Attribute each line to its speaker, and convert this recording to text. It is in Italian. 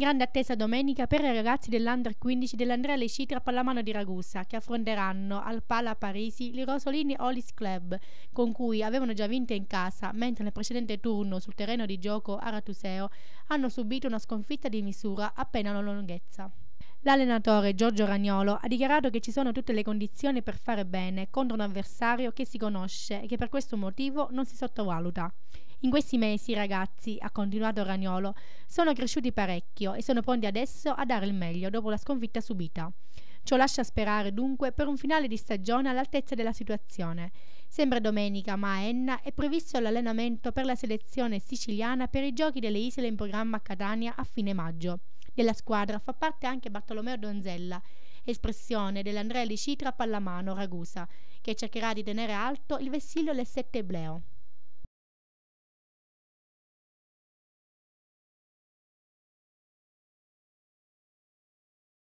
Speaker 1: Grande attesa domenica per i ragazzi dell'Under 15 dell'Andrea Lesci Pallamano di Ragusa, che affronteranno al Pala Parisi il Rosolini Hollis Club, con cui avevano già vinto in casa, mentre nel precedente turno sul terreno di gioco Aratuseo hanno subito una sconfitta di misura appena una lunghezza. L'allenatore Giorgio Ragnolo ha dichiarato che ci sono tutte le condizioni per fare bene contro un avversario che si conosce e che per questo motivo non si sottovaluta. In questi mesi i ragazzi, ha continuato Ragnolo, sono cresciuti parecchio e sono pronti adesso a dare il meglio dopo la sconfitta subita. Ciò lascia sperare dunque per un finale di stagione all'altezza della situazione. Sempre domenica, ma a Enna è previsto l'allenamento per la selezione siciliana per i giochi delle isole in programma a Catania a fine maggio. Della squadra fa parte anche Bartolomeo Donzella, espressione dell'Andrea Licitra Pallamano Ragusa, che cercherà di tenere alto il vessillo alle 7 Bleo.